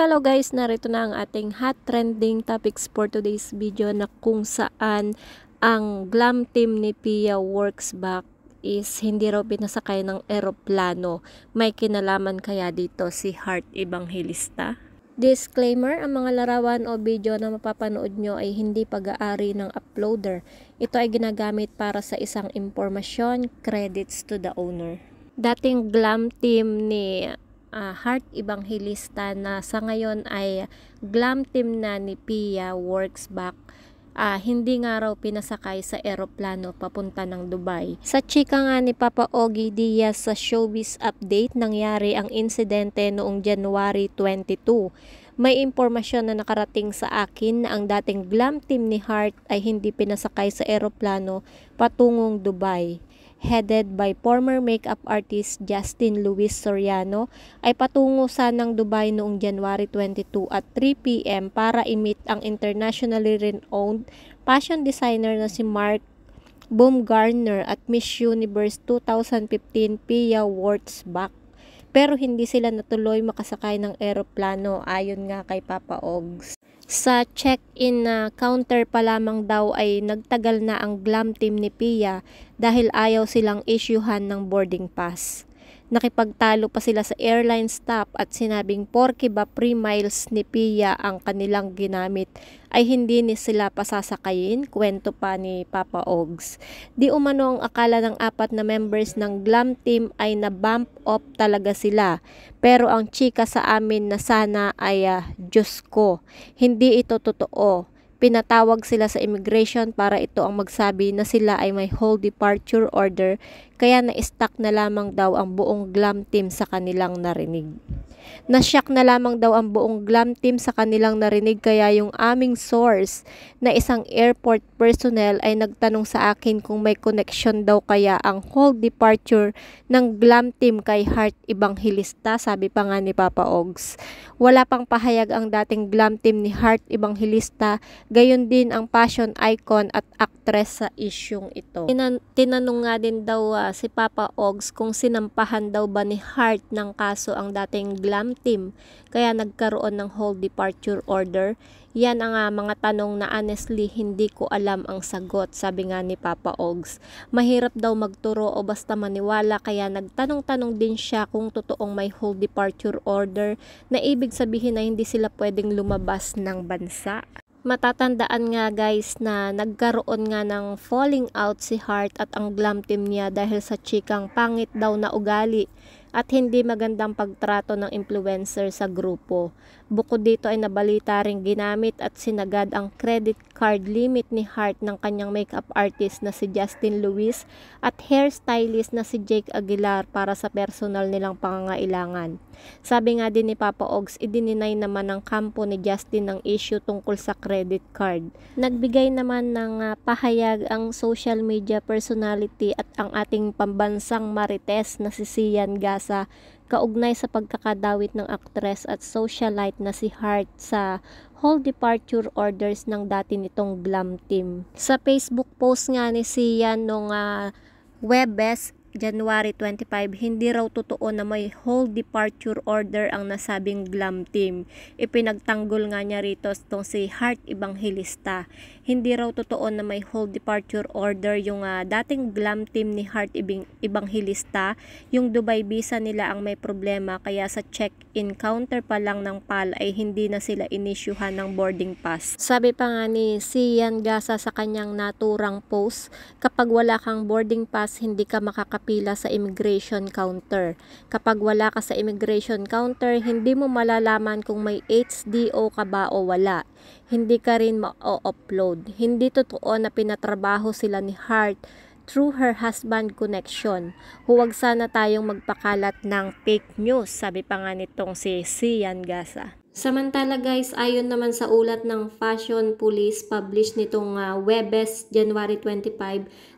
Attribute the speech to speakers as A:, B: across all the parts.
A: Hello guys, narito na ang ating hot trending topics for today's video na kung saan ang glam team ni Pia Works Back is hindi raw pinasakay ng eroplano. May kinalaman kaya dito si Heart Evangelista? Disclaimer, ang mga larawan o video na mapapanood nyo ay hindi pag-aari ng uploader. Ito ay ginagamit para sa isang impormasyon, credits to the owner. Dating glam team ni uh, heart evangelista na sa ngayon ay glam team na ni Pia works back uh, hindi nga raw pinasakay sa eroplano papunta ng Dubai. Sa chika nga ni Papa Ogie Diaz sa showbiz update, nangyari ang insidente noong January 22. May impormasyon na nakarating sa akin na ang dating glam team ni Hart ay hindi pinasakay sa eroplano patungong Dubai headed by former makeup artist Justin Luis Soriano ay patungo sa ng Dubai noong January 22 at 3 p.m. para i ang internationally renowned fashion designer na si Mark Baumgartner at Miss Universe 2015 Pia Wurtzbach. Pero hindi sila natuloy makasakay ng eroplano ayon nga kay Papa Ogs. Sa check-in na counter pa lamang daw ay nagtagal na ang glam team ni Pia dahil ayaw silang isyuhan ng boarding pass. Nakipagtalo pa sila sa airline staff at sinabing porke ba pre-miles ni Pia ang kanilang ginamit ay hindi ni sila pasasakayin, kwento pa ni Papa Ogs. Di umano ang akala ng apat na members ng glam team ay na-bump up talaga sila. Pero ang chika sa amin na sana ay uh, Diyos ko, hindi ito totoo. Pinatawag sila sa immigration para ito ang magsabi na sila ay may whole departure order kaya na-stuck na lamang daw ang buong glam team sa kanilang narinig. Nasyak na lamang daw ang buong glam team sa kanilang narinig kaya yung aming source na isang airport personnel ay nagtanong sa akin kung may connection daw kaya ang whole departure ng glam team kay Heart Ibanghelista sabi pa nga ni Papa Ogs. Wala pang pahayag ang dating glam team ni Heart Ibanghelista gayon din ang passion icon at actress sa isyung ito. Tinan tinanong nga din daw uh, si Papa Ogs kung sinampahan daw ba ni Heart ng kaso ang dating glam glam team, kaya nagkaroon ng whole departure order? Yan ang uh, mga tanong na honestly hindi ko alam ang sagot, sabi nga ni Papa Ogs. Mahirap daw magturo o basta maniwala kaya nagtanong-tanong din siya kung totoong may whole departure order na ibig sabihin na hindi sila pwedeng lumabas ng bansa. Matatandaan nga guys na nagkaroon nga ng falling out si Heart at ang glam team niya dahil sa chikang pangit daw na ugali at hindi magandang pagtrato ng influencer sa grupo. Bukod dito ay nabalita ring ginamit at sinagad ang credit card limit ni Hart ng kanyang makeup artist na si Justin Lewis at hairstylist na si Jake Aguilar para sa personal nilang pangangailangan. Sabi nga din ni Papa Ogs, idininay naman ng kampo ni Justin ng issue tungkol sa credit card. Nagbigay naman ng uh, pahayag ang social media personality at ang ating pambansang marites na si Sian Gas sa kaugnay sa pagkakadawit ng aktres at socialite na si Hart sa whole departure orders ng dati nitong glam team. Sa Facebook post nga ni Sia nung uh, Webes, January 25, hindi raw totoo na may whole departure order ang nasabing glam team. Ipinagtanggol nga niya rito itong si Heart Evangelista. Hindi raw totoo na may whole departure order yung uh, dating glam team ni Heart Evangelista. Yung Dubai visa nila ang may problema kaya sa check-in counter pa lang ng PAL ay hindi na sila inisyuhan ng boarding pass. Sabi pa nga ni Sian Gasa sa kanyang naturang post, kapag wala kang boarding pass, hindi ka makakapagpapalit nakapila sa immigration counter. Kapag wala ka sa immigration counter, hindi mo malalaman kung may HDO ka ba o wala. Hindi ka rin ma-upload. Hindi totoo na pinatrabaho sila ni Hart through her husband connection. Huwag sana tayong magpakalat ng fake news, sabi pa nga nitong si Sian Gasa. Samantala guys, ayon naman sa ulat ng Fashion Police published nitong uh, Webes January 25,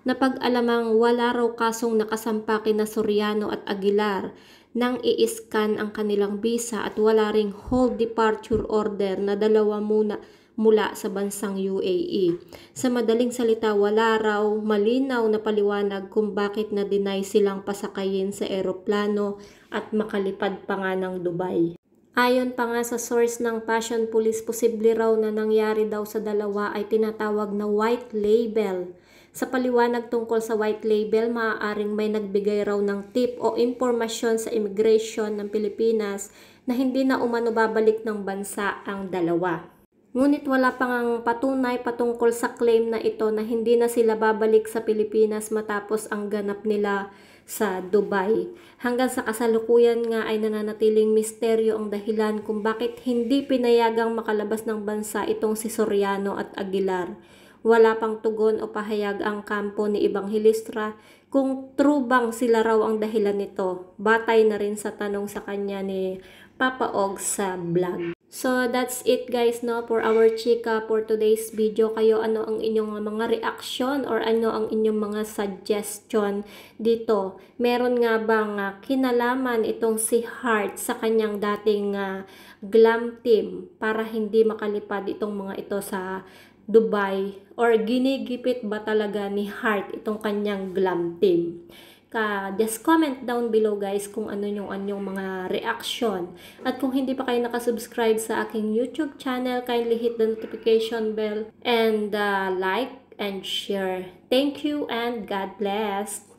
A: napag-alamang wala raw kasong nakasampa kina Soriano at Aguilar nang i-scan ang kanilang visa at wala ring hold departure order na dalawa muna mula sa bansang UAE. Sa madaling salita, wala raw malinaw na paliwanag kung bakit na-deny silang pasakayin sa eroplano at makalipad pa nga ng Dubai. Ayon pa nga sa source ng Passion Police, posible raw na nangyari daw sa dalawa ay tinatawag na white label. Sa paliwanag tungkol sa white label, maaaring may nagbigay raw ng tip o impormasyon sa immigration ng Pilipinas na hindi na umano babalik ng bansa ang dalawa. Ngunit wala pang ang patunay patungkol sa claim na ito na hindi na sila babalik sa Pilipinas matapos ang ganap nila sa Dubai. Hanggang sa kasalukuyan nga ay nananatiling misteryo ang dahilan kung bakit hindi pinayagang makalabas ng bansa itong si Soriano at Aguilar. Wala pang tugon o pahayag ang kampo ni Ibanghilistra kung true bang sila raw ang dahilan nito. Batay na rin sa tanong sa kanya ni Papa Og sa vlog. So, that's it guys no for our chika for today's video. Kayo ano ang inyong mga reaction or ano ang inyong mga suggestion dito? Meron nga bang uh, kinalaman itong si Heart sa kanyang dating uh, glam team para hindi makalipad itong mga ito sa Dubai or ginigipit ba talaga ni Heart itong kanyang glam team? ka, just comment down below guys kung ano yung anyong mga reaction. At kung hindi pa kayo nakasubscribe sa aking YouTube channel, kindly hit the notification bell and uh, like and share. Thank you and God bless!